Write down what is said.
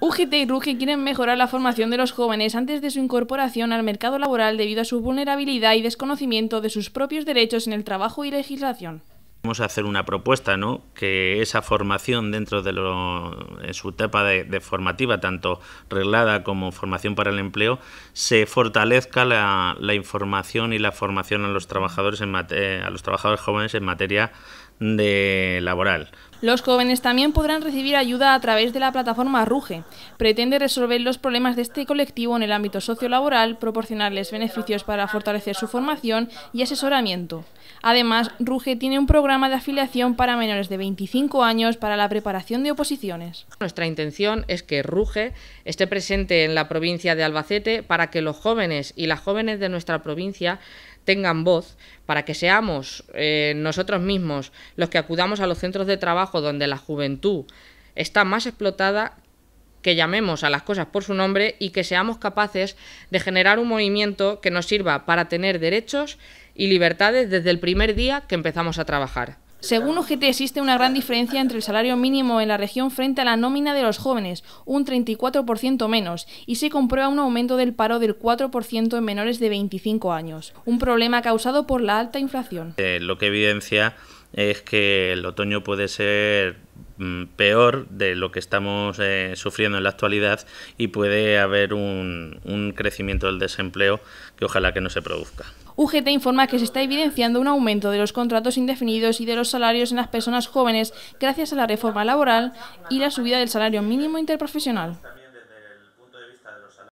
UGT y RUGE quieren mejorar la formación de los jóvenes antes de su incorporación al mercado laboral debido a su vulnerabilidad y desconocimiento de sus propios derechos en el trabajo y legislación. Vamos a hacer una propuesta, ¿no? Que esa formación dentro de su etapa de, formativa, tanto reglada como formación para el empleo, se fortalezca la, información y la formación a los trabajadores en a los trabajadores jóvenes en materia de laboral. Los jóvenes también podrán recibir ayuda a través de la plataforma RUGE. Pretende resolver los problemas de este colectivo en el ámbito sociolaboral, proporcionarles beneficios para fortalecer su formación y asesoramiento. Además, RUGE tiene un programa de afiliación para menores de 25 años para la preparación de oposiciones. Nuestra intención es que RUGE esté presente en la provincia de Albacete para que los jóvenes y las jóvenes de nuestra provincia tengan voz, para que seamos eh, nosotros mismos los que acudamos a los centros de trabajo donde la juventud está más explotada, que llamemos a las cosas por su nombre y que seamos capaces de generar un movimiento que nos sirva para tener derechos y libertades desde el primer día que empezamos a trabajar. Según UGT existe una gran diferencia entre el salario mínimo en la región frente a la nómina de los jóvenes, un 34% menos, y se comprueba un aumento del paro del 4% en menores de 25 años, un problema causado por la alta inflación. Eh, lo que evidencia es que el otoño puede ser mm, peor de lo que estamos eh, sufriendo en la actualidad y puede haber un, un crecimiento del desempleo que ojalá que no se produzca. UGT informa que se está evidenciando un aumento de los contratos indefinidos y de los salarios en las personas jóvenes gracias a la reforma laboral y la subida del salario mínimo interprofesional.